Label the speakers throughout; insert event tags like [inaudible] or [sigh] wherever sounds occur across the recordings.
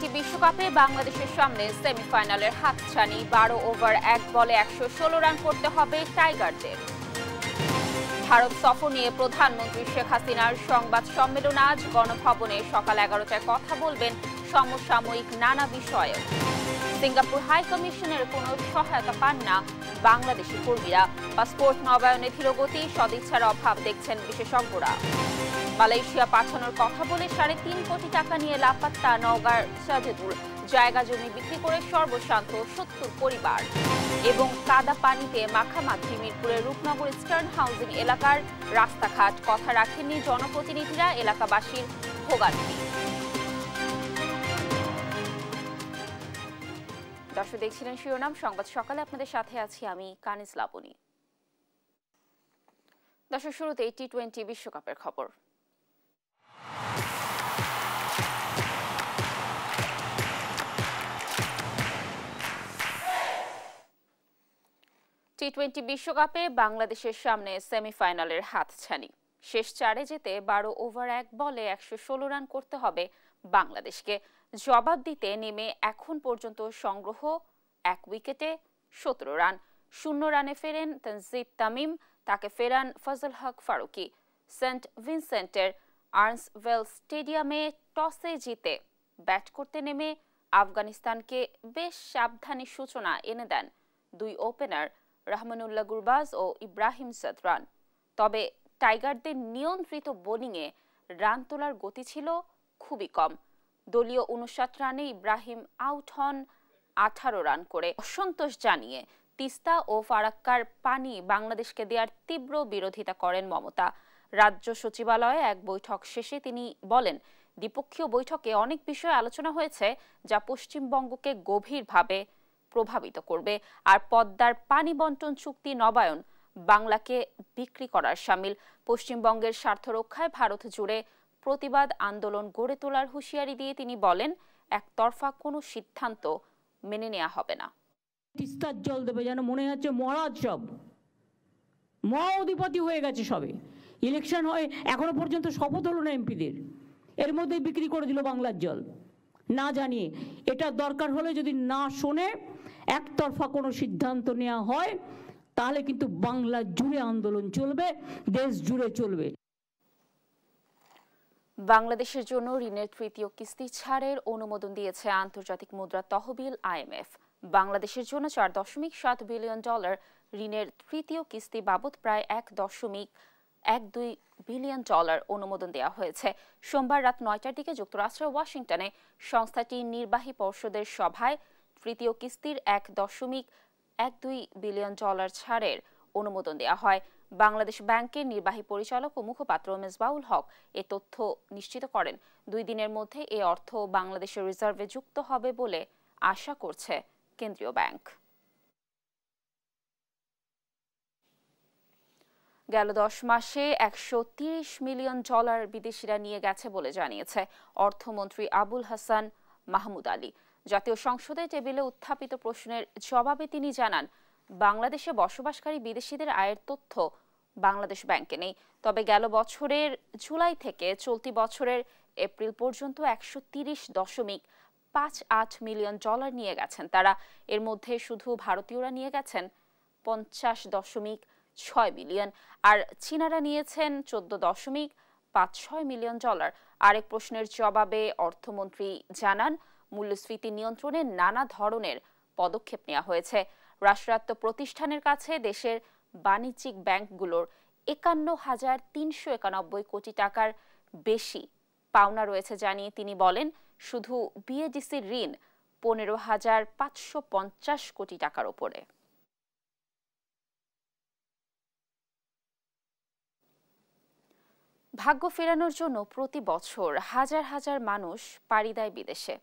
Speaker 1: টি বিশ্বকাপে বাংলাদেশের সামনে সেমিফাইনালের হাতছানি বারো ওভার এক বলে একশো রান করতে হবে টাইগারদের ভারত সফর নিয়ে প্রধানমন্ত্রী শেখ হাসিনার সংবাদ সম্মেলন আজ গণভবনে সকাল এগারোটায় কথা বলবেন সমসাময়িক নানা বিষয়ে সিঙ্গাপুর হাই কমিশনের কোনো সহায়তা পান না বাংলাদেশি কর্মীরা পাসপোর্ট নবায়নে ধীরগতি সদিচ্ছার অভাব দেখছেন বিশেষজ্ঞরা মালয়েশিয়া পাঠানোর কথা বলে সাড়ে তিন কোটি টাকা নিয়ে লাপাত্তা নওগাঁর সাজেদুর জায়গা জমি বিক্রি করে সর্বশান্ত সত্তর পরিবার এবং কাদা পানিতে মাখামাখি মিরপুরের রূপনগর স্টার্ন হাউজিং এলাকার রাস্তাঘাট কথা রাখেননি জনপ্রতিনিধিরা এলাকাবাসীর ভোগান্তি দর্শক দেখছিলেন শিরোনাম সংবাদ সকালে আপনাদের সাথে আছি আমি কানিজ লাবনী দর্শক শুরুতে টি টোয়েন্টি বিশ্বকাপের খবর টি টোয়েন্টি বিশ্বকাপে বাংলাদেশের সামনে সেমিফাইনালের হাতছানি শেষ চারে যেতে বারো ওভার এক বলে একশো ষোলো রান করতে হবে বাংলাদেশকে জবাব দিতে নেমে এখন পর্যন্ত সংগ্রহ এক উইকেটে সতেরো রান শূন্য রানে ফেরেন তনজিব তামিম তাকে ফেরান ফজল হক ফারুকি সেন্ট ভিনসেন্টের ওয়েল স্টেডিয়ামে টসে জিতে ব্যাট করতে নেমে আফগানিস্তানকে বেশ সাবধানী সূচনা এনে দেন দুই ওপেনার রহমানুল্লাহ গুরবাজ ও ইব্রাহিম রান তবে টাইগারদের নিয়ন্ত্রিত বোলিংয়ে রান তোলার গতি ছিল খুবই কম দলীয় উনষাট রানে ইব্রাহিম আউট হন আঠারো রান করে অসন্তোষ জানিয়ে তিস্তা ও ফারাক্কার পানি বাংলাদেশকে দেওয়ার তীব্র বিরোধিতা করেন মমতা রাজ্য সচিবালয়ে এক বৈঠক শেষে তিনি বলেন দ্বিপক্ষীয় বৈঠকে অনেক বিষয়ে আলোচনা হয়েছে যা পশ্চিমবঙ্গকে গভীরভাবে প্রভাবিত করবে আর পদ্মার পানি বন্টন চুক্তি নবায়ন বাংলাকে বিক্রি করার সামিল পশ্চিমবঙ্গের স্বার্থ রক্ষায় ভারত জুড়ে প্রতিবাদ আন্দোলন গড়ে তোলার হুঁশিয়ারি দিয়ে তিনি বলেন একতরফা কোনো সিদ্ধান্ত মেনে নেওয়া হবে না তিস্তার জল দেবে যেন মনে হচ্ছে মহারাজ সব মহাধিপতি হয়ে গেছে সবে ইলেকশন হয় এখনো পর্যন্ত শপথ হলো না এমপিদের এর মধ্যে বিক্রি করে দিল বাংলার জল না জানিয়ে এটা দরকার হলে যদি না শোনে একতরফা কোনো সিদ্ধান্ত নেওয়া হয় তাহলে কিন্তু বাংলা জুড়ে আন্দোলন চলবে দেশ জুড়ে চলবে বাংলাদেশের জন্য ঋণের তৃতীয় কিস্তি ছাড়ের অনুমোদন দিয়েছে আন্তর্জাতিক মুদ্রা তহবিল আইএমএফ বাংলাদেশের জন্য চার দশমিক সাত বিলিয়ন ডলার ঋণের তৃতীয় কিস্তি বাবদ প্রায় এক দশমিক এক দুই বিলিয়ন ডলার অনুমোদন দেওয়া হয়েছে সোমবার রাত নয়টার দিকে যুক্তরাষ্ট্রের ওয়াশিংটনে সংস্থাটির নির্বাহী পর্ষদের সভায় তৃতীয় কিস্তির এক দশমিক এক দুই বিলিয়ন ডলার ছাড়ের অনুমোদন দেওয়া হয় বাংলাদেশ ব্যাংকের নির্বাহী পরিচালক ও মুখপাত্র মেজবাউল হক এ তথ্য নিশ্চিত করেন দুই দিনের মধ্যে এ অর্থ বাংলাদেশের রিজার্ভে যুক্ত হবে বলে আশা করছে কেন্দ্রীয় ব্যাংক গেল দশ মাসে একশো তিরিশ মিলিয়ন ডলার বিদেশিরা নিয়ে গেছে বলে জানিয়েছে অর্থমন্ত্রী আবুল হাসান মাহমুদ আলী জাতীয় সংসদে টেবিলে উত্থাপিত প্রশ্নের জবাবে তিনি জানান বাংলাদেশে বসবাসকারী বিদেশিদের আয়ের তথ্য বাংলাদেশ ব্যাংকে নেই তবে গেল বছরের জুলাই থেকে চলতি বছরের এপ্রিল পর্যন্ত একশো দশমিক পাঁচ আট মিলিয়ন ডলার নিয়ে গেছেন তারা এর মধ্যে শুধু ভারতীয়রা নিয়ে গেছেন পঞ্চাশ দশমিক ছয় মিলিয়ন আর চীনারা নিয়েছেন চোদ্দ দশমিক পাঁচ ছয় মিলিয়ন ডলার আরেক প্রশ্নের জবাবে অর্থমন্ত্রী জানান মূল্যস্ফীতি নিয়ন্ত্রণে নানা ধরনের পদক্ষেপ নেওয়া হয়েছে রাষ্ট্রায়ত্ত প্রতিষ্ঠানের কাছে দেশের বাণিজ্যিক ব্যাংকগুলোর একান্ন হাজার তিনশো একানব্বই কোটি টাকার বেশি পাওনা রয়েছে জানিয়ে তিনি বলেন শুধু বিএডিসির ঋণ পনেরো হাজার পাঁচশো পঞ্চাশ কোটি টাকার ওপরে ভাগ্য ফেরানোর জন্য প্রতি বছর হাজার হাজার মানুষ পাড়ি দেয় বিদেশে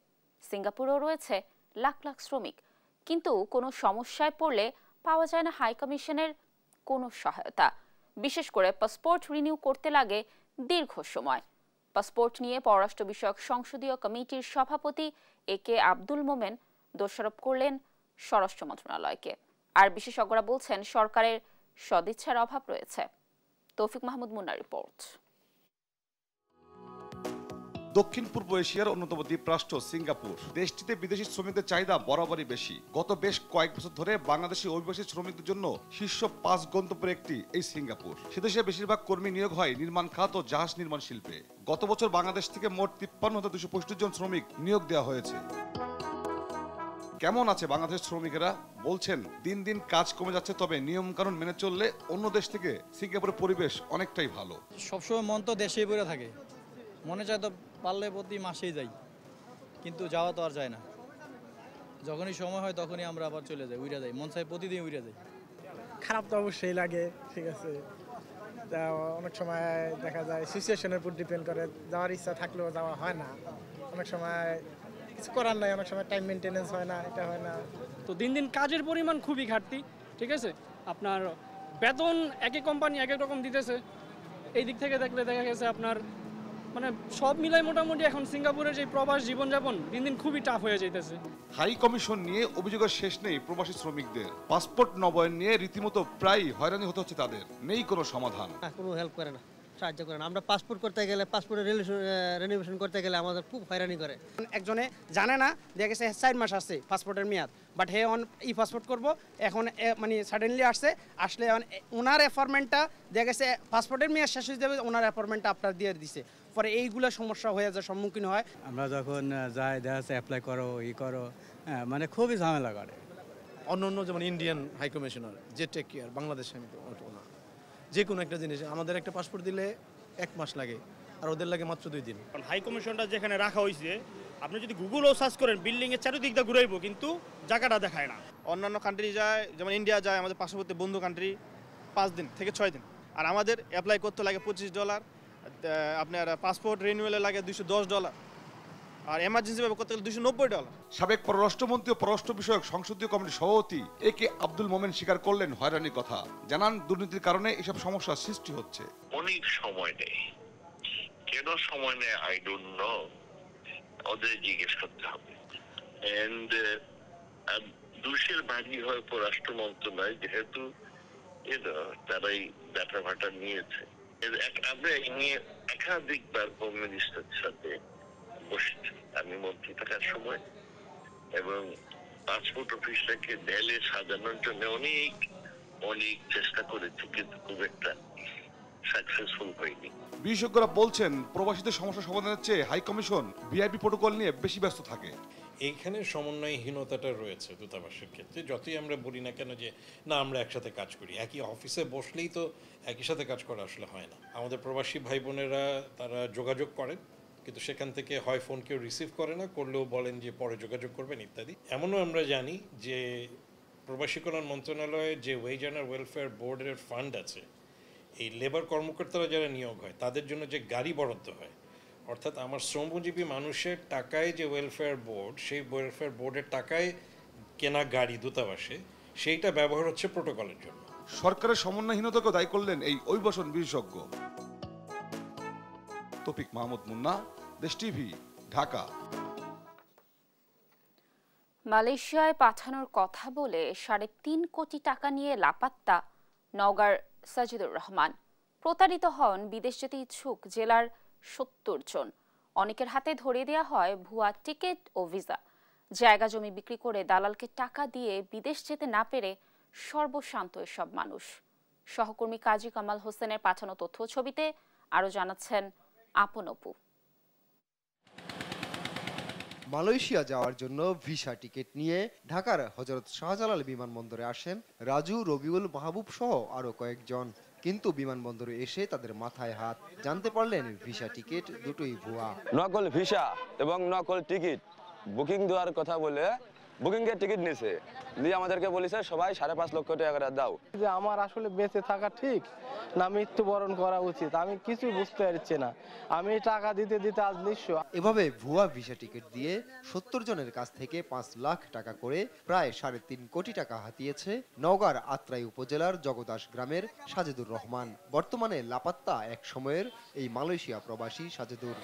Speaker 1: সিঙ্গাপুরেও রয়েছে লাখ লাখ শ্রমিক কিন্তু কোনো সমস্যায় পড়লে পাওয়া যায় না হাই কমিশনের কোনো সহায়তা বিশেষ করে পাসপোর্ট রিনিউ করতে লাগে দীর্ঘ সময় পাসপোর্ট নিয়ে পররাষ্ট্র বিষয়ক সংসদীয় কমিটির সভাপতি এ কে আব্দুল মোমেন দোষারোপ করলেন স্বরাষ্ট্র মন্ত্রণালয়কে আর বিশেষজ্ঞরা বলছেন সরকারের সদিচ্ছার অভাব রয়েছে তৌফিক মাহমুদ মুন্নার রিপোর্ট
Speaker 2: দক্ষিণ পূর্ব এশিয়ার অন্যতম দ্বীপরাষ্ট্র সিঙ্গাপুর দেশটিতে বিদেশি শ্রমিকদের চাহিদা বরাবরই বেশি গত বেশ কয়েক বছর ধরে বাংলাদেশি অভিবাসী শ্রমিকদের জন্য শীর্ষ পাঁচ গন্তব্যের একটি এই সিঙ্গাপুর সেদেশে বেশিরভাগ কর্মী নিয়োগ হয় নির্মাণ খাত ও জাহাজ নির্মাণ শিল্পে গত বছর বাংলাদেশ থেকে মোট তিপ্পান্ন হাজার দুশো পঁয়ষট্টি জন শ্রমিক নিয়োগ দেওয়া হয়েছে কেমন আছে বাংলাদেশ শ্রমিকেরা বলছেন দিন দিন কাজ কমে যাচ্ছে তবে নিয়ম কানুন মেনে চললে অন্য দেশ থেকে সিঙ্গাপুরের পরিবেশ অনেকটাই ভালো
Speaker 3: সবসময় মন তো দেশেই পড়ে থাকে মনে চায় তো পারলে প্রতি মাসেই যাই কিন্তু যাওয়া তো আর যায় না যখনই সময় হয় তখনই আমরা আবার চলে যাই উইরা যাই মন চাই প্রতিদিন উইরা যাই
Speaker 4: খারাপ তো অবশ্যই লাগে ঠিক আছে তা অনেক সময় দেখা যায় সিচুয়েশনের উপর ডিপেন্ড করে যাওয়ার ইচ্ছা থাকলেও যাওয়া হয় না অনেক সময় কিছু করার নাই অনেক সময় টাইম মেনটেনেন্স হয় না এটা হয় না
Speaker 5: তো দিন দিন কাজের পরিমাণ খুবই ঘাটতি ঠিক আছে আপনার বেতন একই কোম্পানি এক এক রকম দিতেছে এই দিক থেকে দেখলে দেখা গেছে আপনার মানে সব মিলাই মোটামুটি এখন সিঙ্গাপুরের যে প্রবাস জীবনযাপন দিন দিন খুবই টাফ হয়ে যাইতেছে
Speaker 2: হাই কমিশন নিয়ে অভিযোগের শেষ নেই প্রবাসী শ্রমিকদের পাসপোর্ট নবায়ন নিয়ে রীতিমতো প্রায় হয়রানি হতে হচ্ছে তাদের নেই কোনো সমাধান
Speaker 4: কোনো হেল্প করে না সাহায্য করে না আমরা পাসপোর্ট করতে গেলে পাসপোর্টের রেনিভেশন করতে গেলে আমাদের খুব হয়রানি করে একজনে জানে না দেখে গেছে হ্যাঁ, চার মাস আছে পাসপোর্টের মেয়াদ বাট হে অন ই পাসপোর্ট করব এখন মানে সাডেনলি আসছে আসলে ওনার অ্যাপয়েন্টমেন্টটা দেখে গেছে পাসপোর্টের মেয়াদ শেষ হয়ে যাবে ওনার অ্যাপয়েন্টমেন্টটা আপনার দিয়ে দিছে পরে এইগুলো সমস্যা হয়ে যায় সম্মুখীন হয়
Speaker 6: আমরা যখন
Speaker 3: যাই দেখা যাচ্ছে অ্যাপ্লাই করো ই করো হ্যাঁ মানে খুবই ঝামেলা করে অন্য অন্য যেমন ইন্ডিয়ান
Speaker 5: হাই কমিশনার যে টেক কেয়ার বাংলাদেশে আমি না যে কোনো একটা জিনিস আমাদের একটা পাসপোর্ট দিলে এক মাস লাগে আর ওদের লাগে মাত্র দুই দিন হাই কমিশনটা যেখানে রাখা হয়েছে আপনি যদি গুগলও সার্চ করেন বিল্ডিংয়ের চারিদিকটা ঘুরাইবো কিন্তু জায়গাটা দেখায় না অন্যান্য কান্ট্রি যায় যেমন ইন্ডিয়া যায় আমাদের পার্শ্ববর্তী বন্ধু কান্ট্রি পাঁচ দিন থেকে ছয় দিন আর আমাদের অ্যাপ্লাই করতে লাগে পঁচিশ ডলার আপনার পাসপোর্ট রিনিউয়ালে লাগে দুইশো দশ ডলার আর এমার্জেন্সি ভাবে করতে গেলে দুশো নব্বই ডলার
Speaker 2: সাবেক পররাষ্ট্রমন্ত্রী ও পররাষ্ট্র বিষয়ক সংসদীয় কমিটির সভাপতি এ কে আব্দুল মোমেন স্বীকার করলেন হয়রানির কথা জানান দুর্নীতির কারণে এসব সমস্যার সৃষ্টি হচ্ছে
Speaker 7: অনেক সময় নেই কেন সময় নেই আই ডোন্ট নো ওদের
Speaker 4: জিজ্ঞেস করতে হবে এন্ড দুশের বাড়ি হয় পররাষ্ট্র মন্ত্রণালয় যেহেতু তারাই ব্যাটা ভাটা নিয়েছে আমরা নিয়ে একাধিকবার হোম মিনিস্টারের সাথে বসেছি আমি মন্ত্রী থাকার সময় এবং পাসপোর্ট অফিসটাকে দেলে সাজানোর জন্য অনেক অনেক চেষ্টা করেছি কিন্তু খুব একটা সাকসেসফুল হয়নি
Speaker 2: বিশেষজ্ঞরা বলছেন প্রবাসীদের সমস্যা সমাধানের চেয়ে হাই কমিশন ভিআইপি প্রোটোকল নিয়ে বেশি
Speaker 7: ব্যস্ত থাকে এইখানে সমন্বয়হীনতাটা রয়েছে দূতাবাসের ক্ষেত্রে যতই আমরা বলি না কেন যে না আমরা একসাথে কাজ করি একই অফিসে বসলেই তো একই সাথে কাজ করা আসলে হয় না আমাদের প্রবাসী ভাই বোনেরা তারা যোগাযোগ করেন কিন্তু সেখান থেকে হয় ফোন কেউ রিসিভ করে না করলেও বলেন যে পরে যোগাযোগ করবেন ইত্যাদি এমনও আমরা জানি যে প্রবাসী কল্যাণ মন্ত্রণালয়ে যে ওয়েজ অ্যান্ড ওয়েলফেয়ার বোর্ডের ফান্ড আছে এই লেবার কর্মকর্তারা যারা নিয়োগ হয় তাদের জন্য যে গাড়ি বরাদ্দ হয় অর্থাৎ আমার শ্রমজীবী মানুষের টাকায় যে ওয়েলফেয়ার বোর্ড সেই ওয়েলফেয়ার বোর্ডের টাকায় কেনা গাড়ি দূতাবাসে সেইটা ব্যবহার হচ্ছে প্রোটোকলের জন্য
Speaker 2: সরকারের সমন্বয়হীনতাকে দায়ী করলেন এই অভিবাসন বিশেষজ্ঞ তপিক মাহমুদ মুন্না দেশ টিভি ঢাকা
Speaker 1: মালয়েশিয়ায় পাঠানোর কথা বলে সাড়ে তিন কোটি টাকা নিয়ে লাপাত্তা নওগাঁর সাজিদুর রহমান প্রতারিত হন বিদেশ যেতে ইচ্ছুক জেলার সত্তর জন অনেকের হাতে ধরে দেওয়া হয় ভুয়া টিকিট ও ভিসা জায়গা জমি বিক্রি করে দালালকে টাকা দিয়ে বিদেশ যেতে না পেরে সর্বশান্ত এসব মানুষ সহকর্মী কাজী কামাল হোসেনের পাঠানো তথ্য ছবিতে আরো জানাচ্ছেন আপন অপু
Speaker 8: মালয়েশিয়া যাওয়ার জন্য ভিসা টিকিট নিয়ে ঢাকার হজরত শাহজালাল বিমানবন্দরে আসেন রাজু রবিউল মাহবুব সহ আরো কয়েকজন কিন্তু বিমানবন্দরে এসে তাদের মাথায় হাত জানতে পারলেন ভিসা টিকিট দুটোই ভুয়া
Speaker 3: নকল ভিসা এবং নকল টিকিট বুকিং দেওয়ার কথা বলে বুকিংয়ের টিকিট নিছে দিয়ে আমাদেরকে বলেছে সবাই সাড়ে পাঁচ লক্ষ টাকা দাও যে আমার আসলে বেঁচে থাকা ঠিক না মৃত্যুবরণ করা উচিত আমি
Speaker 8: কিছু বুঝতে পারছি না আমি টাকা দিতে দিতে আজ নিঃস এভাবে ভুয়া ভিসা টিকিট দিয়ে সত্তর জনের কাছ থেকে পাঁচ লাখ টাকা করে প্রায় সাড়ে তিন কোটি টাকা হাতিয়েছে নগর আত্রাই উপজেলার জগদাস গ্রামের সাজেদুর রহমান বর্তমানে লাপাত্তা এক সময়ের এই মালয়েশিয়া প্রবাসী সাজেদুর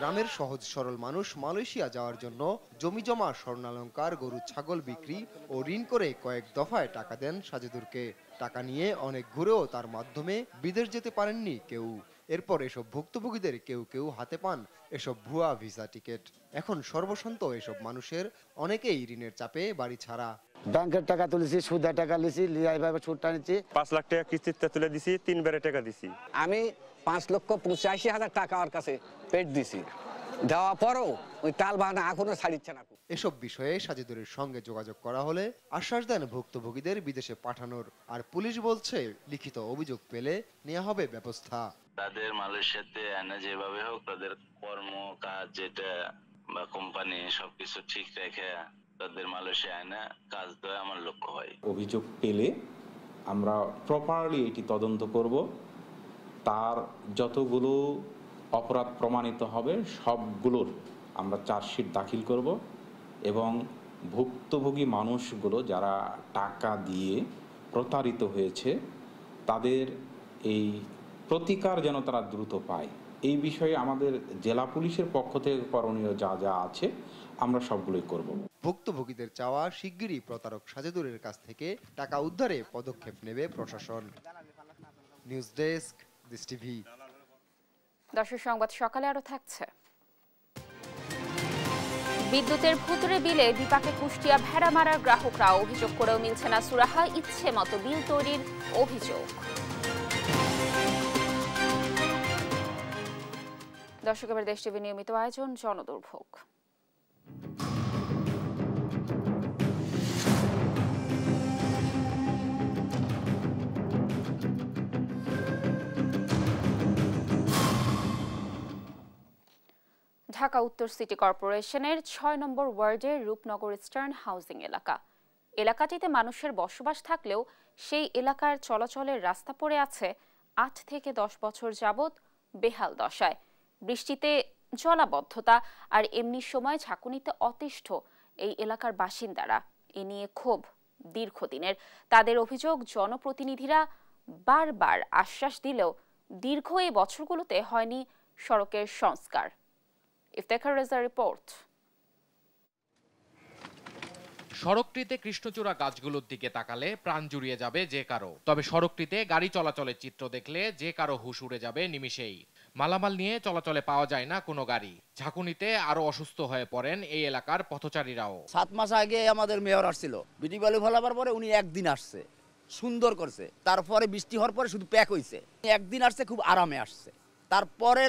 Speaker 8: গ্রামের সহজ সরল মানুষ মালয়েশিয়া যাওয়ার জন্য জমিজমা স্বর্ণালঙ্কার গরু ছাগল বিক্রি ও ঋণ করে কয়েক দফায় টাকা দেন সাজেদুরকে টাকা নিয়ে অনেক ঘুরেও তার মাধ্যমে বিদেশ যেতে পারেননি কেউ এরপর এসব ভুক্তভোগীদের কেউ কেউ হাতে পান এসব ভুয়া ভিসা টিকিট এখন সর্বসন্ত এসব মানুষের অনেকেই ঋণের চাপে বাড়ি ছাড়া
Speaker 4: ব্যাংকের টাকা তুলেছি সুদের টাকা লিছি সুদটা নিচ্ছি পাঁচ লাখ টাকা কিস্তিতে তুলে দিছি তিন
Speaker 8: টাকা দিছি আমি পাঁচ লক্ষ পঁচাশি হাজার টাকা ওর কাছে পেট দিছি দেওয়া পরও ওই তাল বাহানা এখনো ছাড়িচ্ছে না এসব বিষয়ে সাজিদুরের সঙ্গে যোগাযোগ করা হলে আশ্বাস দেন ভুক্তভোগীদের বিদেশে পাঠানোর আর পুলিশ বলছে লিখিত অভিযোগ পেলে নেওয়া হবে ব্যবস্থা তাদের মালয়েশিয়াতে আনা যেভাবে হোক তাদের
Speaker 9: কর্ম কাজ যেটা বা কোম্পানি সবকিছু ঠিক রেখে তাদের মালয়েশিয়া আনা কাজ
Speaker 7: দেওয়া আমার লক্ষ্য হয় অভিযোগ পেলে আমরা প্রপারলি এটি তদন্ত করব তার যতগুলো অপরাধ প্রমাণিত হবে সবগুলোর আমরা চার্জশিট দাখিল করব এবং ভুক্তভোগী মানুষগুলো যারা টাকা দিয়ে প্রতারিত হয়েছে তাদের এই প্রতিকার যেন তারা দ্রুত পায় এই বিষয়ে আমাদের জেলা পুলিশের পক্ষ
Speaker 9: থেকে করণীয় যা যা আছে আমরা সবগুলোই করব
Speaker 8: ভুক্তভোগীদের চাওয়া শিগগিরই প্রতারক সাজেদুরের কাছ থেকে টাকা উদ্ধারে পদক্ষেপ নেবে প্রশাসন নিউজ ডেস্ক দিস টিভি
Speaker 1: দর্শক সংবাদ সকালে আরো থাকছে বিদ্যুতের ভুতুরে বিলে বিপাকে কুষ্টিয়া ভেড়া মারার গ্রাহকরা অভিযোগ করেও মিলছে না সুরাহা ইচ্ছে মতো বিল তৈরির অভিযোগ দর্শক এবার দেশ টিভি নিয়মিত আয়োজন জনদুর্ভোগ ঢাকা উত্তর সিটি কর্পোরেশনের ছয় নম্বর ওয়ার্ডের রূপনগর স্টার্ন হাউজিং এলাকা এলাকাটিতে মানুষের বসবাস থাকলেও সেই এলাকার চলাচলের রাস্তা পড়ে আছে আট থেকে দশ বছর যাবৎ বেহাল দশায় বৃষ্টিতে জলাবদ্ধতা আর এমনি সময় ঝাঁকুনিতে অতিষ্ঠ এই এলাকার বাসিন্দারা এ নিয়ে ক্ষোভ দীর্ঘদিনের তাদের অভিযোগ জনপ্রতিনিধিরা বারবার আশ্বাস দিলেও দীর্ঘ এই বছরগুলোতে হয়নি সড়কের সংস্কার রেজার রিপোর্ট
Speaker 7: সড়কটিতে কৃষ্ণচূড়া গাছগুলোর দিকে তাকালে প্রাণ জুড়িয়ে যাবে যে কারো তবে সড়কটিতে গাড়ি চলাচলের চিত্র দেখলে যে কারো হুশ উড়ে যাবে নিমিষেই মালামাল নিয়ে চলাচলে পাওয়া যায় না কোনো গাড়ি ঝাঁকুনিতে
Speaker 8: আরো অসুস্থ হয়ে পড়েন এই এলাকার পথচারীরাও সাত মাস আগে আমাদের মেয়র আসছিল বিটি বালু ফেলাবার পরে উনি একদিন আসছে সুন্দর করছে তারপরে বৃষ্টি হওয়ার পরে শুধু প্যাক হয়েছে
Speaker 4: একদিন আসছে খুব আরামে আসছে তারপরে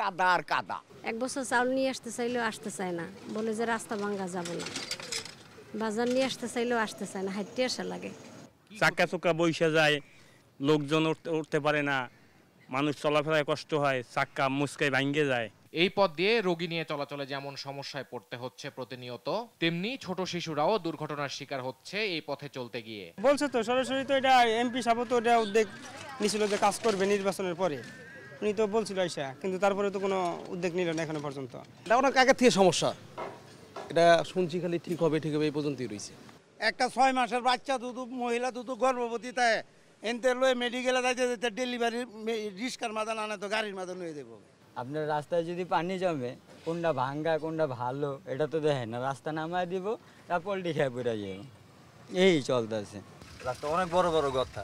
Speaker 4: কাদা আর কাদা এক বছর চাউল নিয়ে আসতে চাইলেও আসতে চায় না বলে যে রাস্তা ভাঙ্গা যাবে না বাজার নিয়ে আসতে চাইলেও আসতে চায় না হাইটে আসা লাগে
Speaker 7: চাকা চোকা বৈশা যায় লোকজন উঠতে পারে না মানুষ চলাফেরায় কষ্ট হয় চাক্কা মুসকাই ভাঙ্গে যায় এই পথ দিয়ে রোগী নিয়ে চলাচলে যেমন সমস্যায় পড়তে হচ্ছে প্রতিনিয়ত তেমনি ছোট শিশুরাও দুর্ঘটনার শিকার হচ্ছে এই পথে চলতে গিয়ে
Speaker 10: বলছে তো সরাসরি তো এটা এমপি সাহেব তো এটা উদ্যোগ নিছিল যে কাজ করবে নির্বাচনের পরে উনি তো বলছিল আইসা কিন্তু তারপরে তো কোনো উদ্যোগ নিল না এখনো পর্যন্ত
Speaker 4: এটা অনেক আগের থেকে সমস্যা এটা শুনছি খালি ঠিক হবে ঠিক হবে এই পর্যন্তই রয়েছে একটা ছয় মাসের বাচ্চা দুধু মহিলা দুধু গর্ভবতী তাই এনতে লয়ে মেডিকেলে যাইতে যেতে ডেলিভারি রিক্সার মাদান আনে তো গাড়ির মাদান হয়ে দেবো আপনার রাস্তায় যদি পানি জমে কোনটা ভাঙ্গা কোনটা ভালো এটা তো দেখে না রাস্তা নামায় দিব তা পল্টি খেয়ে পড়ে যাবো এই চলতেছে
Speaker 6: রাস্তা অনেক বড় বড় কথা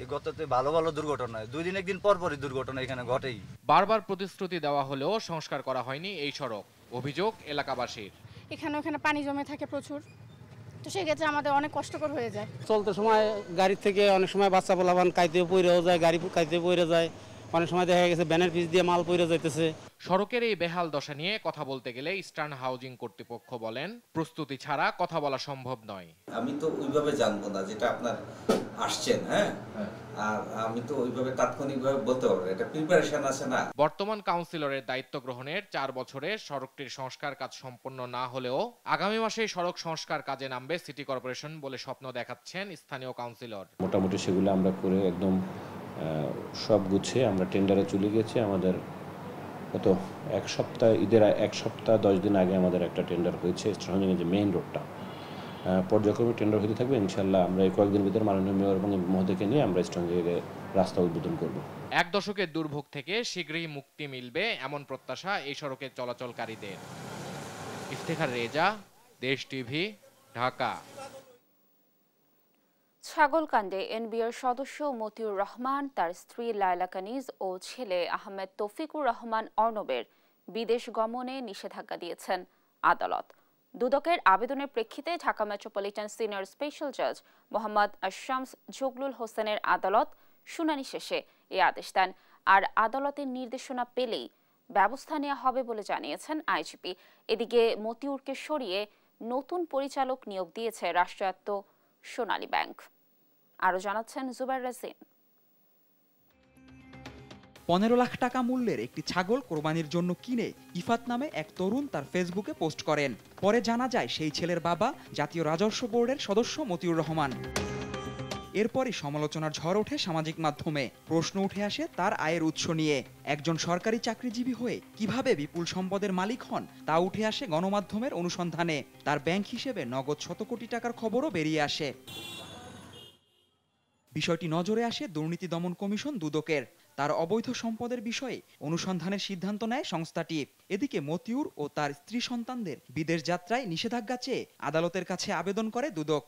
Speaker 6: এই গততে ভালো ভালো দুর্ঘটনা
Speaker 7: দুই দিন একদিন পর পরই দুর্ঘটনা এখানে ঘটেই বারবার প্রতিশ্রুতি দেওয়া হলেও সংস্কার করা হয়নি এই সড়ক অভিযোগ এলাকাবাসীর
Speaker 1: এখানে ওখানে পানি জমে থাকে প্রচুর তো সেক্ষেত্রে আমাদের অনেক কষ্টকর হয়ে যায়
Speaker 4: চলতে সময় গাড়ি থেকে অনেক সময় বাচ্চা পোলাবান কাইতে পড়েও যায় গাড়ি কাইতে পড়ে যায় অনেক সময় দেখা গেছে ব্যানার পিস দিয়ে মাল পড়ে যাইতেছে
Speaker 7: সড়কের এই বেহাল দশা নিয়ে কথা বলতে গেলে ইস্টার্ন হাউজিং কর্তৃপক্ষ বলেন প্রস্তুতি ছাড়া কথা বলা সম্ভব নয়
Speaker 3: আমি তো ওইভাবে জানবো না যেটা আপনার আসছেন হ্যাঁ, হ্যাঁ। আর আমি তো ওইভাবে তাৎক্ষণিকভাবে বলতে পারবো এটা প্রিপারেশন আছে না
Speaker 7: বর্তমান কাউন্সিলরের দায়িত্ব গ্রহণের চার বছরে সড়কটির সংস্কার কাজ সম্পন্ন না হলেও আগামী মাসে সড়ক সংস্কার কাজে নামবে সিটি কর্পোরেশন বলে স্বপ্ন দেখাচ্ছেন স্থানীয় কাউন্সিলর মোটামুটি সেগুলো আমরা করে একদম সব গুছে আমরা টেন্ডারে চলে গেছি আমাদের কত এক সপ্তাহ ঈদের এক সপ্তাহ দশ দিন আগে আমাদের একটা টেন্ডার হয়েছে স্টেশনগঞ্জ যে মেইন রোডটা পর্যায়ক্রমে টেন্ডার হতে থাকবে ইনশাল্লাহ আমরা এই কয়েকদিন ভিতরে মাননীয় মেয়র এবং মহোদয়কে নিয়ে আমরা স্টেশনগঞ্জে রাস্তা উদ্বোধন করব এক দশকের দুর্ভোগ থেকে শীঘ্রই মুক্তি মিলবে এমন প্রত্যাশা এই সড়কে চলাচলকারীদের ইফতেখার রেজা দেশ টিভি ঢাকা
Speaker 1: কাণ্ডে এনবিআর সদস্য মতিউর রহমান তার স্ত্রী লায়লা কানিজ ও ছেলে আহমেদ তফিকুর রহমান অর্ণবের বিদেশ গমনে নিষেধাজ্ঞা দিয়েছেন আদালত দুদকের আবেদনের প্রেক্ষিতে ঢাকা মেট্রোপলিটন সিনিয়র স্পেশাল জাজ মোহাম্মদ আশামস জগলুল হোসেনের আদালত শুনানি শেষে এ আদেশ দেন আর আদালতের নির্দেশনা পেলেই ব্যবস্থা নেওয়া হবে বলে জানিয়েছেন আইজিপি এদিকে মতিউরকে সরিয়ে নতুন পরিচালক নিয়োগ দিয়েছে রাষ্ট্রায়ত্ত সোনালী ব্যাংক আরো জানাচ্ছেন জুবাইর রাসিন
Speaker 10: পনেরো লাখ টাকা মূল্যের একটি ছাগল কোরবানির জন্য কিনে ইফাত নামে এক তরুণ তার ফেসবুকে পোস্ট করেন পরে জানা যায় সেই ছেলের বাবা জাতীয় রাজস্ব বোর্ডের সদস্য মতিউর রহমান এরপরই সমালোচনার ঝড় ওঠে সামাজিক মাধ্যমে প্রশ্ন উঠে আসে তার আয়ের উৎস নিয়ে একজন সরকারি চাকরিজীবী হয়ে কিভাবে বিপুল সম্পদের মালিক হন তা উঠে আসে গণমাধ্যমের অনুসন্ধানে তার ব্যাংক হিসেবে নগদ শত কোটি টাকার খবরও বেরিয়ে আসে বিষয়টি নজরে আসে দুর্নীতি দমন কমিশন দুদকের তার অবৈধ সম্পদের বিষয়ে অনুসন্ধানের সিদ্ধান্ত নেয় সংস্থাটি এদিকে মতিউর ও তার স্ত্রী সন্তানদের বিদেশ যাত্রায় নিষেধাজ্ঞা চেয়ে আদালতের কাছে আবেদন করে দুদক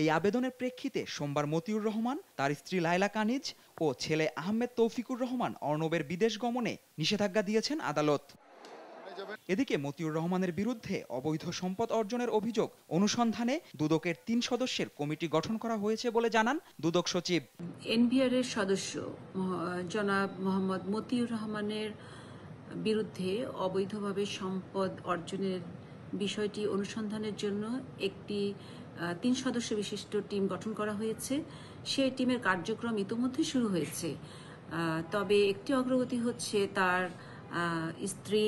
Speaker 10: এই আবেদনের প্রেক্ষিতে সোমবার মতিউর রহমান তার স্ত্রী লাইলা কানিজ ও ছেলে আহমেদ তৌফিকুর রহমান অর্ণবের বিদেশ গমনে নিষেধাজ্ঞা দিয়েছেন আদালত এদিকে মতিউর রহমানের বিরুদ্ধে অবৈধ সম্পদ অর্জনের অভিযোগ অনুসন্ধানে দুদকের তিন সদস্যের কমিটি গঠন করা হয়েছে বলে জানান দুদক সচিব এনবিআর এর সদস্য
Speaker 1: জনাব মোহাম্মদ মতিউর রহমানের বিরুদ্ধে অবৈধভাবে সম্পদ অর্জনের বিষয়টি অনুসন্ধানের জন্য একটি তিন সদস্য বিশিষ্ট টিম গঠন করা হয়েছে সেই টিমের কার্যক্রম ইতিমধ্যে শুরু হয়েছে তবে একটি অগ্রগতি হচ্ছে তার স্ত্রী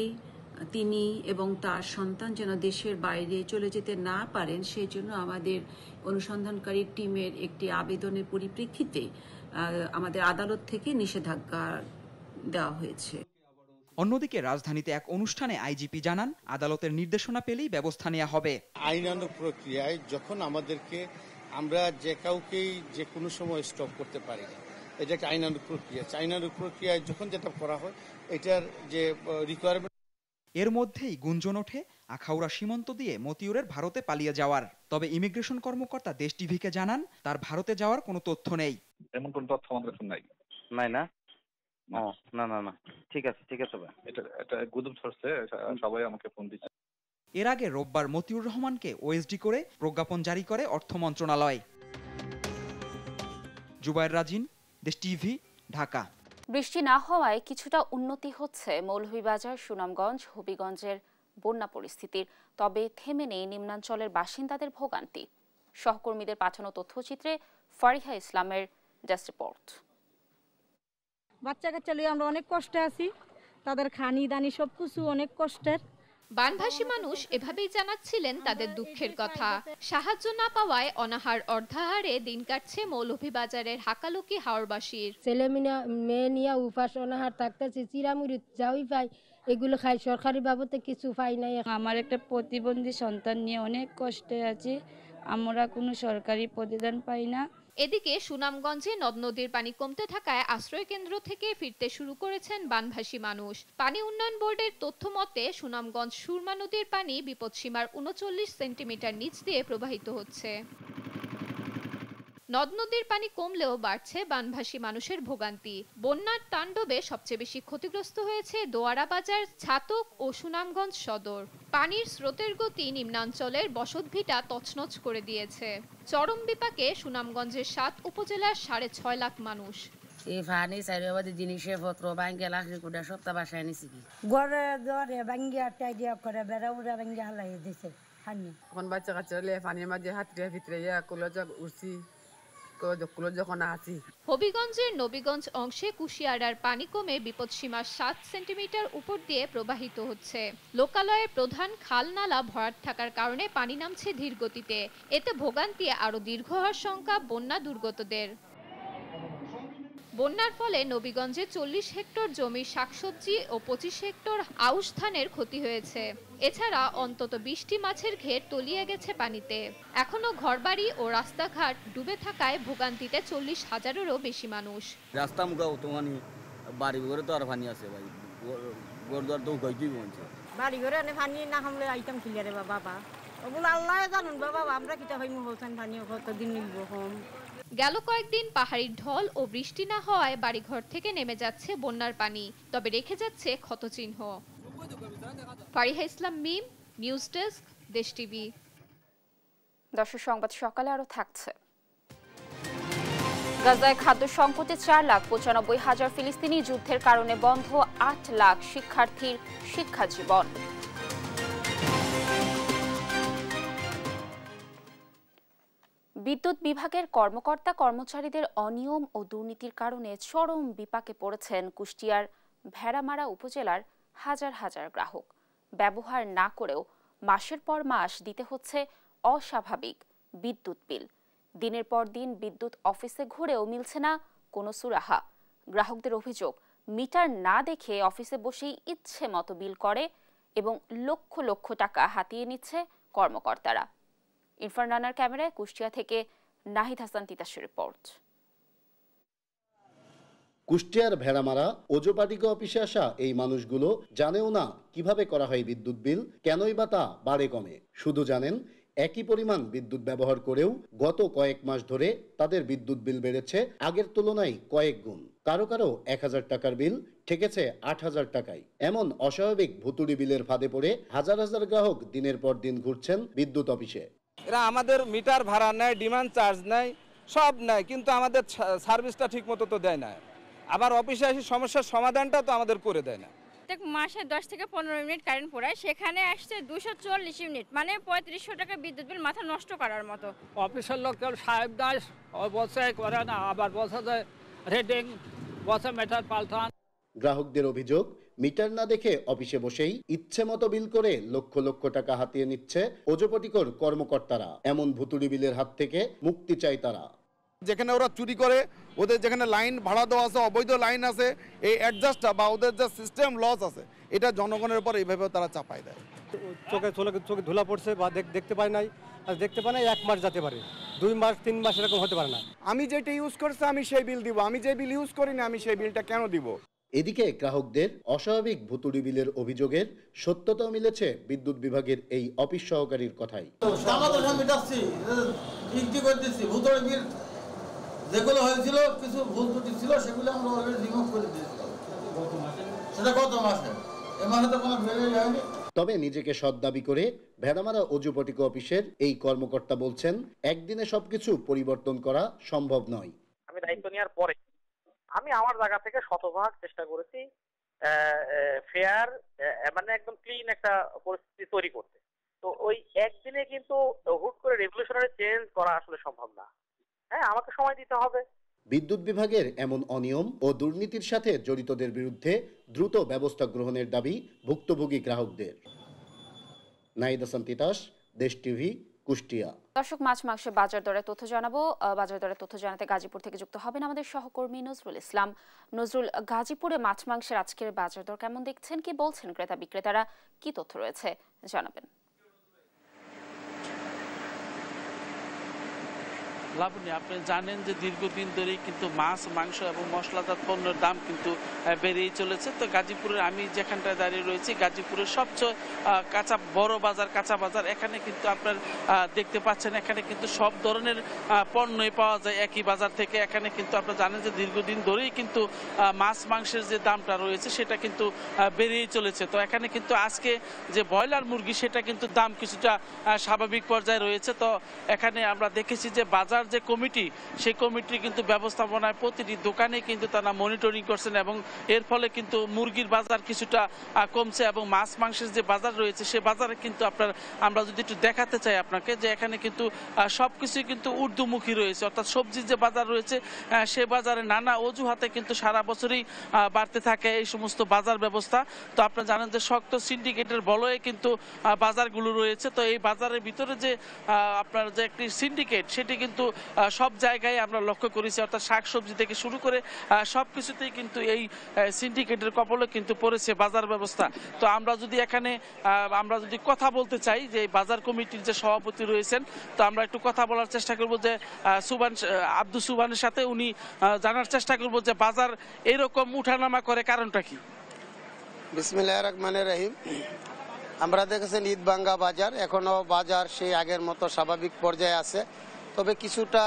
Speaker 1: তিনি এবং তার সন্তান যেন দেশের বাইরে চলে যেতে না পারেন সেই জন্য আমাদের অনুসন্ধানকারী টিমের একটি আবেদনের পরিপ্রেক্ষিতে আমাদের আদালত
Speaker 10: থেকে নিষেধাজ্ঞা দেওয়া হয়েছে অন্যদিকে রাজধানীতে এক অনুষ্ঠানে আইজিপি জানান আদালতের নির্দেশনা পেলেই ব্যবস্থা নেওয়া হবে
Speaker 4: আইনানুগ প্রক্রিয়ায় যখন আমাদেরকে আমরা যে কাউকেই যে কোনো সময় স্টপ করতে পারি না এটা একটা আইনানুগ প্রক্রিয়া আইনানুগ প্রক্রিয়ায় যখন যেটা করা হয় এটার যে রিকোয়ারমেন্ট
Speaker 10: এর মধ্যেই গুঞ্জন ওঠে আখাউড়া সীমান্ত দিয়ে মতিউরের ভারতে পালিয়ে যাওয়ার তবে ইমিগ্রেশন কর্মকর্তা দেশ টিভিকে জানান তার ভারতে যাওয়ার কোনো তথ্য নেই
Speaker 7: এমন কোনো তথ্য আমাদের নাই নাই না ও না না না ঠিক আছে ঠিক আছে ভাই এটা এটা গুদুম ছড়ছে সবাই আমাকে ফোন দিচ্ছে
Speaker 10: এর আগে রোববার মতিউর রহমানকে ওএসডি করে প্রজ্ঞাপন জারি করে অর্থ মন্ত্রণালয় জুবায়ের রাজিন দেশ টিভি ঢাকা
Speaker 1: বৃষ্টি না হওয়ায় কিছুটা উন্নতি হচ্ছে মৌলভীবাজার সুনামগঞ্জ হবিগঞ্জের বন্যা পরিস্থিতির তবে থেমে নেই নিম্নাঞ্চলের বাসিন্দাদের ভোগান্তি সহকর্মীদের পাঠানো তথ্যচিত্রে ফারিহা ইসলামের জাস্ট রিপোর্ট বাচ্চা কাচ্চা লিয়ে আমরা অনেক কষ্টে আছি তাদের খানি দানি সব কিছু অনেক
Speaker 6: কষ্টের বানভাসী মানুষ এভাবেই জানাচ্ছিলেন তাদের দুঃখের কথা সাহায্য না পাওয়ায় অনাহার অর্ধাহারে দিন কাটছে মৌলভীবাজারের হাকালুকি হাওড়বাসীর
Speaker 1: ছেলে মেয়ে নিয়ে উপাস অনাহার থাকতেছে চিরামুরি যাই পাই এগুলো খাই সরকারি বাবদে কিছু পাই নাই আমার একটা প্রতিবন্ধী সন্তান নিয়ে অনেক কষ্টে আছি আমরা কোনো সরকারি প্রতিদান পাই না
Speaker 6: এদিকে সুনামগঞ্জে
Speaker 1: নদ নদীর পানি কমতে থাকায়
Speaker 6: আশ্রয়কেন্দ্র থেকে ফিরতে শুরু করেছেন বানভাসী মানুষ পানি উন্নয়ন বোর্ডের তথ্য মতে সুনামগঞ্জ সুরমা নদীর পানি বিপদসীমার উনচল্লিশ সেন্টিমিটার নিচ দিয়ে প্রবাহিত হচ্ছে নদ নদীর পানি কমলেও বাড়ছে বানভাসী মানুষের ভোগান্তি বন্যার তাণ্ডবে সবচেয়ে বেশি ক্ষতিগ্রস্ত হয়েছে দোয়ারা বাজার ছাতক ও সুনামগঞ্জ সদর পানির স্রোতের গতি নিম্নাঞ্চলের বসতভিটা তছনছ করে দিয়েছে চরম বিপাকে সুনামগঞ্জের সাত উপজেলার সাড়ে ছয় লাখ মানুষ
Speaker 1: এই ফানি চারিবাদি জিনিসে পত্র ভাঙ্গে লাখি কুড়া সপ্তাহ বাসায় নিছি কি
Speaker 8: গড়ে গড়ে ভাঙ্গে আটটা দিয়া করে বেড়া উড়া ভাঙ্গে হালাই দিছে এখন বাচ্চা কাচ্চা লে পানির মাঝে হাত ভিতরে ইয়া কুলো উড়ছি যখন আছি
Speaker 6: হবিগঞ্জের নবীগঞ্জ অংশে কুশিয়ারার পানি কমে বিপদসীমা সাত সেন্টিমিটার উপর দিয়ে প্রবাহিত হচ্ছে লোকালয়ের প্রধান খাল নালা ভরাট থাকার কারণে পানি নামছে ধীর গতিতে এতে ভোগান্তি আরো দীর্ঘ হওয়ার শঙ্কা বন্যা দুর্গতদের বন্যার ফলে নবীগঞ্জে চল্লিশ হেক্টর জমির শাকসবজি ও পঁচিশ হেক্টর আউশ ধানের ক্ষতি হয়েছে এছাড়া অন্তত বিশটি মাছের ঘের তলিয়ে গেছে পানিতে এখনো ঘরবাড়ি ও রাস্তাঘাট ডুবে থাকায় ভোগান্তিতে চল্লিশ হাজারেরও বেশি মানুষ
Speaker 3: রাস্তা মুখা বাড়ি ঘরে তো আর আছে ভাই গোরদার তো
Speaker 1: বাড়ি ঘরে না হামলে আইতাম খিলিয়ারে বাবা বাবা ওগুলো আল্লাহ জানুন বাবা আমরা কিটা হইমু হোসেন পানি কতদিন নিব হোম গেল
Speaker 6: কয়েকদিন পাহাড়ি ঢল ও বৃষ্টি না হওয়ায় বাড়িঘর থেকে নেমে যাচ্ছে বন্যার পানি তবে রেখে যাচ্ছে ক্ষতচিহ্ন
Speaker 1: Fariha Islam Mim news desk Desh TV দর্শক সংবাদ সকালে আরও থাকছে গাজায় খাদ্য সংকটে চার লাখ পঁচানব্বই হাজার ফিলিস্তিনি যুদ্ধের কারণে বন্ধ আট লাখ শিক্ষার্থীর শিক্ষা জীবন বিদ্যুৎ বিভাগের কর্মকর্তা কর্মচারীদের অনিয়ম ও দুর্নীতির কারণে চরম বিপাকে পড়েছেন কুষ্টিয়ার ভেড়ামারা উপজেলার হাজার হাজার গ্রাহক ব্যবহার না করেও মাসের পর মাস দিতে হচ্ছে অস্বাভাবিক বিদ্যুৎ বিল দিনের পর দিন বিদ্যুৎ অফিসে ঘুরেও মিলছে না কোনো সুরাহা গ্রাহকদের অভিযোগ মিটার না দেখে অফিসে বসেই ইচ্ছে মতো বিল করে এবং লক্ষ লক্ষ টাকা হাতিয়ে নিচ্ছে কর্মকর্তারা ইরফান রানার ক্যামেরায় কুষ্টিয়া থেকে নাহিদ হাসান তিতাসের রিপোর্ট
Speaker 11: কুষ্টিয়ার ভেড়ামারা ওজোপাটিকে অফিসে আসা এই মানুষগুলো জানেও না কিভাবে করা হয় বিদ্যুৎ বিল কেনই বা তা বাড়ে কমে শুধু জানেন একই পরিমাণ বিদ্যুৎ ব্যবহার করেও গত কয়েক মাস ধরে তাদের বিদ্যুৎ বিল বেড়েছে আগের তুলনায় কয়েক গুণ কারো কারো এক হাজার টাকার বিল ঠেকেছে আট হাজার টাকায় এমন অস্বাভাবিক ভুতুড়ি বিলের ফাঁদে পড়ে হাজার হাজার গ্রাহক দিনের পর দিন ঘুরছেন বিদ্যুৎ অফিসে
Speaker 3: এরা আমাদের মিটার
Speaker 10: ভাড়া নেয় ডিমান্ড চার্জ নেয় সব নেয় কিন্তু আমাদের সার্ভিসটা ঠিক মতো তো দেয় না আবার অফিসে আসি সমস্যার সমাধানটা তো আমাদের করে দেয় না
Speaker 1: মাসে দশ থেকে পনেরো মিনিট কারেন্ট পড়ায় সেখানে আসছে দুশো চল্লিশ ইউনিট মানে পঁয়ত্রিশশো টাকা বিদ্যুৎ বিল মাথা নষ্ট করার মতো
Speaker 4: অফিসের লোকজন সাহেব দাস বসে করে না আবার বসে রেডিং বসে মেটার পাল্টান
Speaker 11: গ্রাহকদের অভিযোগ মিটার না দেখে অফিসে বসেই ইচ্ছে মতো বিল করে লক্ষ লক্ষ টাকা হাতিয়ে নিচ্ছে অজপটিকর কর্মকর্তারা এমন ভুতুড়ি বিলের হাত থেকে মুক্তি চায় তারা
Speaker 2: যেখানে ওরা চুরি করে ওদের যেখানে লাইন
Speaker 11: ভাড়া দেওয়া আছে
Speaker 5: অবৈধ লাইন আছে এই অ্যাডজাস্টটা বা ওদের যে সিস্টেম লস আছে এটা জনগণের উপর এইভাবে তারা চাপাই দেয় চোখে চোখে চোখে ধুলা পড়ছে বা দেখতে পায় নাই আর দেখতে পায় না এক মাস যেতে পারে দুই মাস তিন মাস এরকম হতে পারে
Speaker 11: না আমি যেটা ইউজ করছি আমি সেই বিল দিব আমি যে বিল ইউজ করিনি আমি সেই বিলটা কেন দিব এদিকে গ্রাহকদের অস্বাভাবিক ভুতুড়ি বিলের অভিযোগের সত্যতাও মিলেছে বিদ্যুৎ বিভাগের এই অফিস সহকারীর কথাই
Speaker 4: যেগুলো হয়েছিল কিছু ভুল ত্রুটি ছিল সেগুলো আমরা অলরেডি রিমুভ করে দিয়েছিলাম সেটা গত মাসে এ মাসে তো কোনো ভেরি হয়নি
Speaker 11: তবে নিজেকে সৎ দাবি করে ভেড়ামারা অজুপটিক অফিসের এই কর্মকর্তা বলছেন একদিনে সবকিছু পরিবর্তন করা সম্ভব নয়
Speaker 3: আমি দায়িত্ব নেওয়ার পরে আমি আমার জায়গা থেকে শতভাগ চেষ্টা করেছি ফেয়ার মানে একদম ক্লিন একটা পরিস্থিতি তৈরি করতে তো ওই একদিনে কিন্তু হুট করে রেগুলেশনারি চেঞ্জ করা আসলে সম্ভব না হ্যাঁ আমাকে সময় দিতে হবে
Speaker 11: বিদ্যুৎ বিভাগের এমন অনিয়ম ও দুর্নীতির সাথে জড়িতদের বিরুদ্ধে দ্রুত ব্যবস্থা গ্রহণের দাবি ভুক্তভোগী গ্রাহকদের নাইদ হাসান তিতাস দেশ টিভি কুষ্টিয়া
Speaker 1: দর্শক মাছ মাংস বাজার দরের তথ্য জানাবো বাজার দরের তথ্য জানাতে গাজীপুর থেকে যুক্ত হবেন আমাদের সহকর্মী নজরুল ইসলাম নজরুল গাজীপুরে মাছ মাংসের আজকের বাজার দর কেমন দেখছেন কি বলছেন ক্রেতা বিক্রেতারা কি তথ্য রয়েছে জানাবেন
Speaker 9: লাবণী আপনি জানেন যে দীর্ঘদিন ধরেই কিন্তু মাছ মাংস এবং মশলাদার পণ্যের দাম কিন্তু বেড়েই চলেছে তো গাজীপুরের আমি যেখানটায় দাঁড়িয়ে রয়েছি গাজীপুরের সবচেয়ে কাঁচা বড় বাজার কাঁচা বাজার এখানে কিন্তু আপনার দেখতে পাচ্ছেন এখানে কিন্তু সব ধরনের পণ্যই পাওয়া যায় একই বাজার থেকে এখানে কিন্তু আপনারা জানেন যে দীর্ঘদিন ধরেই কিন্তু মাছ মাংসের যে দামটা রয়েছে সেটা কিন্তু বেড়েই চলেছে তো এখানে কিন্তু আজকে যে ব্রয়লার মুরগি সেটা কিন্তু দাম কিছুটা স্বাভাবিক পর্যায়ে রয়েছে তো এখানে আমরা দেখেছি যে বাজার ব্যবস্থাপনার যে কমিটি সেই কমিটি কিন্তু ব্যবস্থাপনায় প্রতিটি দোকানে কিন্তু তারা মনিটরিং করছেন এবং এর ফলে কিন্তু মুরগির বাজার কিছুটা কমছে এবং মাছ মাংসের যে বাজার রয়েছে সে বাজারে কিন্তু আপনার আমরা যদি একটু দেখাতে চাই আপনাকে যে এখানে কিন্তু সব কিছুই কিন্তু উর্দুমুখী রয়েছে অর্থাৎ সবজির যে বাজার রয়েছে সে বাজারে নানা অজুহাতে কিন্তু সারা বছরই বাড়তে থাকে এই সমস্ত বাজার ব্যবস্থা তো আপনারা জানেন যে শক্ত সিন্ডিকেটের বলয়ে কিন্তু বাজারগুলো রয়েছে তো এই বাজারের ভিতরে যে আপনার যে একটি সিন্ডিকেট সেটি কিন্তু সব জায়গায় আমরা লক্ষ্য করেছি অর্থাৎ শাকসবজি থেকে শুরু করে সব কিছুতেই কিন্তু এই সিন্ডিকেটের কপলে কিন্তু পড়েছে বাজার ব্যবস্থা তো আমরা যদি এখানে আমরা যদি কথা বলতে চাই যে বাজার কমিটির যে সভাপতি রয়েছেন তো আমরা একটু কথা বলার চেষ্টা করব যে সুবান আব্দুল সুবানের সাথে উনি জানার চেষ্টা করব যে বাজার এরকম উঠানামা করে কারণটা কি
Speaker 4: বিসমিল্লাহ রহমান রাহিম আমরা দেখেছেন বাঙ্গা বাজার এখনও বাজার সেই আগের মতো স্বাভাবিক পর্যায়ে আছে তবে কিছুটা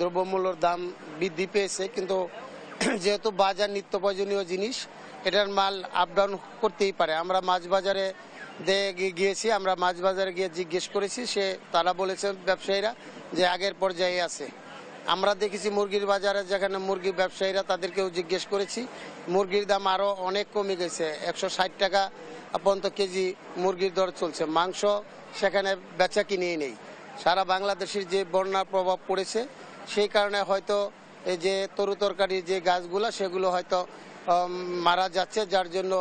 Speaker 4: দ্রব্যমূল্যর দাম বৃদ্ধি পেয়েছে কিন্তু [clears throat] যেহেতু বাজার নিত্য প্রয়োজনীয় জিনিস এটার মাল আপ ডাউন করতেই পারে আমরা মাছ বাজারে গিয়েছি আমরা মাছ বাজারে গিয়ে জিজ্ঞেস করেছি সে তারা বলেছেন ব্যবসায়ীরা যে আগের পর্যায়ে আছে আমরা দেখেছি মুরগির বাজারে যেখানে মুরগি ব্যবসায়ীরা তাদেরকেও জিজ্ঞেস করেছি মুরগির দাম আরও অনেক কমে গেছে একশো ষাট টাকা পর্যন্ত কেজি মুরগির দর চলছে মাংস সেখানে বেচা কিনেই নেই সারা বাংলাদেশের যে বন্যার প্রভাব পড়েছে সেই কারণে হয়তো এই যে তরু তরকারির যে গাছগুলো সেগুলো হয়তো মারা যাচ্ছে যার জন্য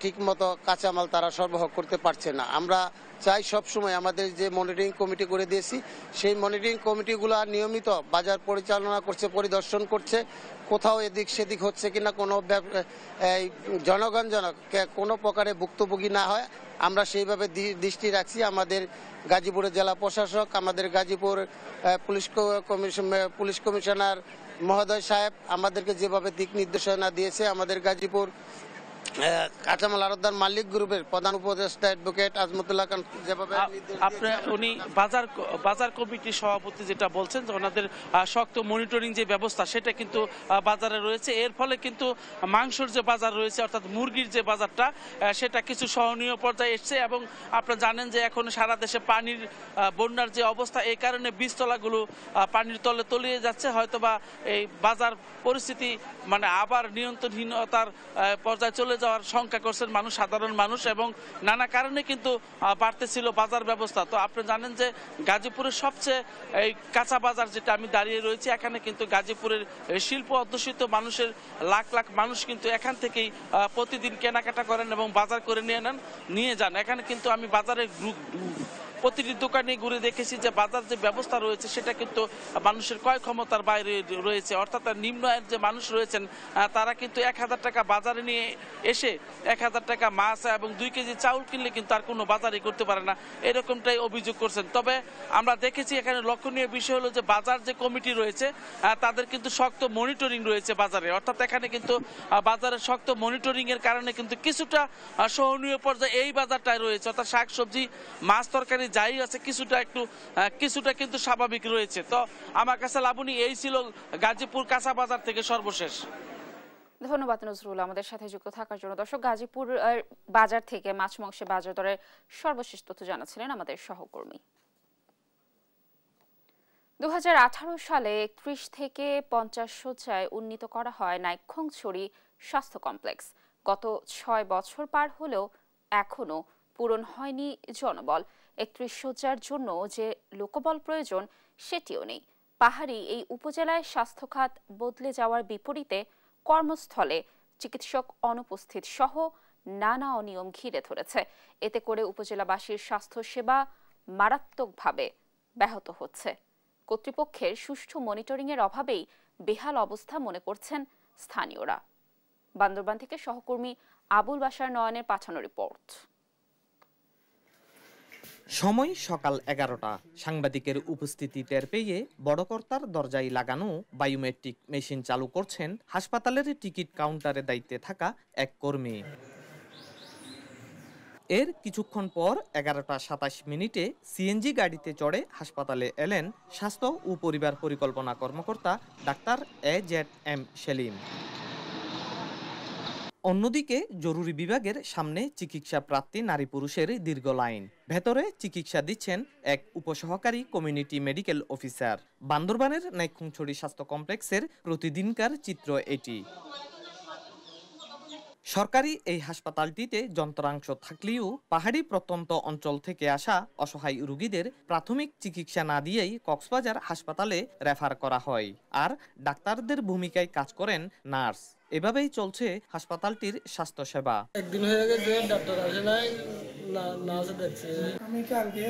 Speaker 4: ঠিকমতো কাঁচামাল তারা সরবরাহ করতে পারছে না আমরা চাই সবসময় আমাদের যে মনিটরিং কমিটি করে দিয়েছি সেই মনিটরিং কমিটিগুলো নিয়মিত বাজার পরিচালনা করছে পরিদর্শন করছে কোথাও এদিক সেদিক হচ্ছে কিনা কোনো জনগণ যেন কোনো প্রকারে ভুক্তভোগী না হয় আমরা সেইভাবে দৃষ্টি রাখছি আমাদের গাজীপুর জেলা প্রশাসক আমাদের Gazipur police commission police commissioner মহোদয় সাহেব আমাদেরকে যেভাবে দিক নির্দেশনা দিয়েছে আমাদের গাজীপুর কাঁচামাল আরদার মালিক গ্রুপের প্রধান উপদেষ্টা অ্যাডভোকেট আজমতুল্লাহ খান যেভাবে আপনি
Speaker 9: উনি বাজার বাজার কমিটির সভাপতি যেটা বলছেন যে ওনাদের শক্ত মনিটরিং যে ব্যবস্থা সেটা কিন্তু বাজারে রয়েছে এর ফলে কিন্তু মাংসর যে বাজার রয়েছে অর্থাৎ মুরগির যে বাজারটা সেটা কিছু সহনীয় পর্যায়ে এসছে এবং আপনারা জানেন যে এখন সারা দেশে পানির বন্যার যে অবস্থা এই কারণে বীজতলাগুলো পানির তলে তলিয়ে যাচ্ছে হয়তোবা এই বাজার পরিস্থিতি মানে আবার নিয়ন্ত্রণহীনতার পর্যায়ে চলে চলে যাওয়ার শঙ্কা করছেন মানুষ সাধারণ মানুষ এবং নানা কারণে কিন্তু পারতেছিল বাজার ব্যবস্থা তো আপনি জানেন যে গাজীপুরের সবচেয়ে এই কাঁচা বাজার যেটা আমি দাঁড়িয়ে রয়েছি এখানে কিন্তু গাজীপুরের শিল্প অধ্যুষিত মানুষের লাখ লাখ মানুষ কিন্তু এখান থেকেই প্রতিদিন কেনাকাটা করেন এবং বাজার করে নিয়ে নেন নিয়ে যান এখানে কিন্তু আমি বাজারে প্রতিটি দোকানে ঘুরে দেখেছি যে বাজার যে ব্যবস্থা রয়েছে সেটা কিন্তু মানুষের ক্রয় ক্ষমতার বাইরে রয়েছে অর্থাৎ নিম্ন আয়ের যে মানুষ রয়েছেন তারা কিন্তু এক হাজার টাকা বাজারে নিয়ে এসে এক হাজার টাকা মাছ এবং দুই কেজি চাউল কিনলে কিন্তু আর কোনো বাজারই করতে পারে না এরকমটাই অভিযোগ করছেন তবে আমরা দেখেছি এখানে লক্ষণীয় বিষয় হলো যে বাজার যে কমিটি রয়েছে তাদের কিন্তু শক্ত মনিটরিং রয়েছে বাজারে অর্থাৎ এখানে কিন্তু বাজারে শক্ত মনিটরিংয়ের কারণে কিন্তু কিছুটা সহনীয় পর্যায়ে এই বাজারটায় রয়েছে অর্থাৎ শাকসবজি মাছ তরকারি যাই আছে কিছুটা একটু কিছুটা কিন্তু স্বাভাবিক রয়েছে তো আমার কাছে লাবণী এই ছিল গাজীপুর কাঁচা বাজার থেকে সর্বশেষ
Speaker 1: ধন্যবাদ নজরুল আমাদের সাথে যুক্ত থাকার জন্য দর্শক গাজীপুর বাজার থেকে মাছ মাংসের বাজার দরের সর্বশেষ তথ্য জানাচ্ছিলেন আমাদের সহকর্মী দু সালে ত্রিশ থেকে পঞ্চাশ শয্যায় উন্নীত করা হয় নাইক্ষংছড়ি স্বাস্থ্য কমপ্লেক্স গত ছয় বছর পার হলেও এখনও পূরণ হয়নি জনবল একত্রিশ সজ্জার জন্য যে লোকবল প্রয়োজন সেটিও নেই পাহাড়ি এই উপজেলায় স্বাস্থ্যখাত বদলে যাওয়ার বিপরীতে কর্মস্থলে চিকিৎসক অনুপস্থিত সহ নানা অনিয়ম ঘিরে ধরেছে এতে করে উপজেলাবাসীর স্বাস্থ্যসেবা মারাত্মকভাবে ব্যাহত হচ্ছে কর্তৃপক্ষের সুষ্ঠু মনিটরিংয়ের অভাবেই বেহাল অবস্থা মনে করছেন স্থানীয়রা বান্দরবান থেকে সহকর্মী আবুল বাসার নয়নের পাঠানো রিপোর্ট
Speaker 3: সময় সকাল এগারোটা সাংবাদিকের উপস্থিতি টের পেয়ে বড়কর্তার দরজায় লাগানো বায়োমেট্রিক মেশিন চালু করছেন হাসপাতালের টিকিট কাউন্টারে দায়িত্বে থাকা এক কর্মী এর কিছুক্ষণ পর এগারোটা সাতাশ মিনিটে সিএনজি গাড়িতে চড়ে হাসপাতালে এলেন স্বাস্থ্য ও পরিবার পরিকল্পনা কর্মকর্তা doctor A Z M Selim অন্যদিকে জরুরি বিভাগের সামনে চিকিৎসা প্রার্থী নারী পুরুষের দীর্ঘ লাইন ভেতরে চিকিৎসা দিচ্ছেন এক উপসহকারী কমিউনিটি মেডিকেল অফিসার বান্দরবানের নাইকুংছড়ি স্বাস্থ্য কমপ্লেক্সের প্রতিদিনকার চিত্র এটি সরকারি এই হাসপাতালটিতে যন্ত্রাংশ থাকলেও পাহাড়ি প্রত্যন্ত অঞ্চল থেকে আসা অসহায় রুগীদের প্রাথমিক চিকিৎসা না দিয়েই কক্সবাজার হাসপাতালে রেফার করা হয় আর ডাক্তারদের ভূমিকায় কাজ করেন নার্স এভাবেই চলছে হাসপাতালটির স্বাস্থ্যসেবা
Speaker 4: একদিন হয়ে গেছে ডাক্তার আসে নাই নার্স দেখছে আমি কালকে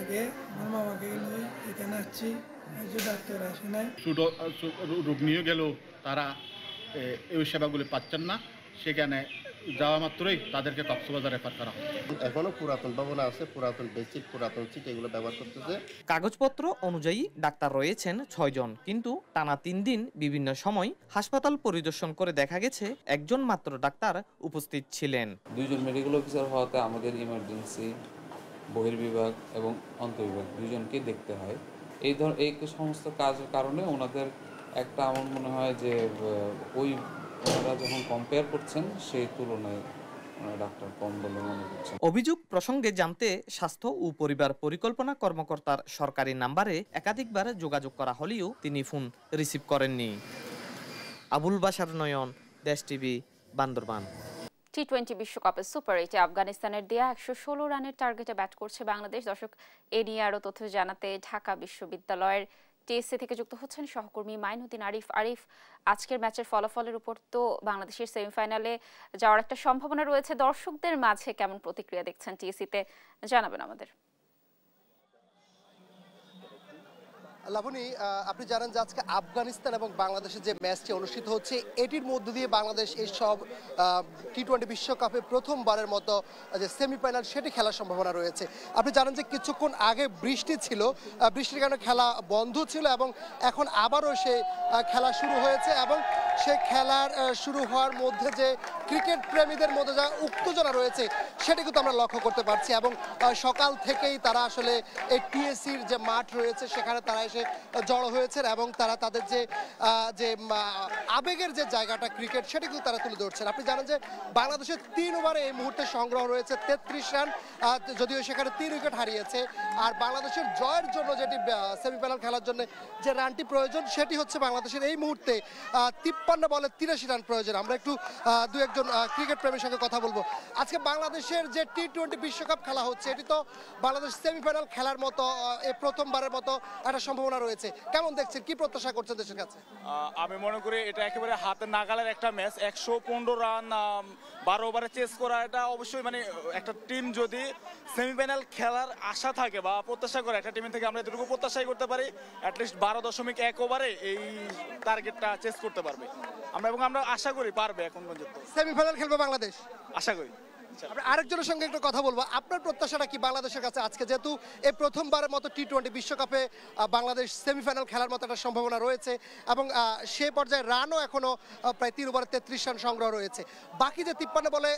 Speaker 5: আগে আমার মামাকে এখানে আসছি ডাক্তার আসে নাই
Speaker 7: রোগ নিয়ে গেল তারা এই সেবাগুলি পাচ্ছেন না সেখানে যাওয়া মাত্রই তাদেরকে কক্সবাজার রেফার করা হয়
Speaker 11: এখনো পুরাতন ভাবনা আছে পুরাতন বেসিক
Speaker 3: পুরাতন চিট এগুলো ব্যবহার করতেছে কাগজপত্র অনুযায়ী ডাক্তার রয়েছেন ছয়জন কিন্তু টানা তিন দিন বিভিন্ন সময় হাসপাতাল পরিদর্শন করে দেখা গেছে একজন মাত্র ডাক্তার উপস্থিত ছিলেন দুইজন মেডিকেল অফিসার হওয়াতে আমাদের ইমার্জেন্সি বহির্বিভাগ এবং অন্তর্বিভাগ দুজনকে দেখতে হয় এই ধর এই সমস্ত কাজের কারণে ওনাদের একটা আমার মনে হয় যে ওই ওনারা যখন কম্পেয়ার করছেন
Speaker 9: সেই তুলনায়
Speaker 3: অভিযোগ প্রসঙ্গে জানতে স্বাস্থ্য ও পরিবার পরিকল্পনা কর্মকর্তার সরকারি নাম্বারে একাধিকবার যোগাযোগ করা হলেও তিনি ফোন রিসিভ করেননি Abul Basar Nayan Desh TV Bandarban
Speaker 1: T twenty বিশ্বকাপের সুপার এইটে আফগানিস্তানের দেয়া একশো ষোলো রানের টার্গেটে ব্যাট করছে বাংলাদেশ দর্শক এ নিয়ে আরও তথ্য জানাতে ঢাকা বিশ্ববিদ্যালয়ের টিএসসি থেকে যুক্ত হচ্ছেন সহকর্মী মাইনুদ্দিন আরিফ আরিফ আজকের ম্যাচের ফলাফলের উপর তো বাংলাদেশের সেমিফাইনালে যাওয়ার একটা সম্ভাবনা রয়েছে দর্শকদের মাঝে কেমন প্রতিক্রিয়া দেখছেন টিএসসিতে জানাবেন আমাদের
Speaker 5: লাবণী আপনি জানেন যে আজকে আফগানিস্তান এবং বাংলাদেশের যে ম্যাচটি অনুষ্ঠিত হচ্ছে এটির মধ্য দিয়ে বাংলাদেশ এই সব টি টোয়েন্টি বিশ্বকাপে প্রথমবারের মতো যে সেমিফাইনাল সেটি খেলার সম্ভাবনা রয়েছে আপনি জানেন যে কিছুক্ষণ আগে বৃষ্টি ছিল বৃষ্টির কারণে খেলা বন্ধ ছিল এবং এখন আবারও সে খেলা শুরু হয়েছে এবং সে খেলার শুরু হওয়ার মধ্যে যে ক্রিকেট প্রেমীদের মধ্যে যা উত্তেজনা রয়েছে সেটা কিন্তু আমরা লক্ষ্য করতে পারছি এবং সকাল থেকেই তারা আসলে এই টিএসির যে মাঠ রয়েছে সেখানে তারা এসে জড়ো হয়েছে এবং তারা তাদের যে যে আবেগের যে জায়গাটা ক্রিকেট সেটা কিন্তু তারা তুলে ধরছেন আপনি জানেন যে বাংলাদেশের তিন ওভারে এই মুহূর্তে সংগ্রহ রয়েছে তেত্রিশ রান যদিও সেখানে তিন উইকেট হারিয়েছে আর বাংলাদেশের জয়ের জন্য যেটি সেমিফাইনাল খেলার জন্য যে রানটি প্রয়োজন সেটি হচ্ছে বাংলাদেশের এই মুহূর্তে তিপ্পান্ন ছাপ্পান্ন বলে তিরাশি রান প্রয়োজন আমরা একটু দু একজন ক্রিকেট প্রেমের সঙ্গে কথা বলবো আজকে বাংলাদেশের যে টি টোয়েন্টি বিশ্বকাপ খেলা হচ্ছে এটি তো বাংলাদেশ সেমিফাইনাল খেলার মতো প্রথমবারের মতো একটা সম্ভাবনা রয়েছে কেমন দেখছেন কি প্রত্যাশা করছেন দেশের কাছে
Speaker 2: আমি মনে করি এটা একেবারে হাতে নাগালের একটা ম্যাচ একশো রান বারো ওভারে চেস করা এটা অবশ্যই মানে একটা টিম যদি সেমিফাইনাল খেলার আশা থাকে বা প্রত্যাশা করে একটা টিমের থেকে আমরা এতটুকু প্রত্যাশাই করতে পারি অ্যাটলিস্ট বারো দশমিক এক ওভারে এই টার্গেটটা চেস করতে পারবে আমরা এবং আমরা আশা করি পারবে এখন পর্যন্ত
Speaker 5: সেমিফাইনাল খেলবে বাংলাদেশ আশা করি আচ্ছা। আমরা আরেকজনের সঙ্গে একটু কথা বলবো আপনার প্রত্যাশাটা কি বাংলাদেশের কাছে আজকে যেহেতু এই প্রথমবারের মতো টি টোয়েন্টি বিশ্বকাপে বাংলাদেশ সেমিফাইনাল খেলার মতো একটা সম্ভাবনা রয়েছে এবং সে পর্যায়ে রানও এখনও প্রায় তিন ওভার তেত্রিশ রান সংগ্রহ রয়েছে বাকি যে তিপ্পান্ন বলে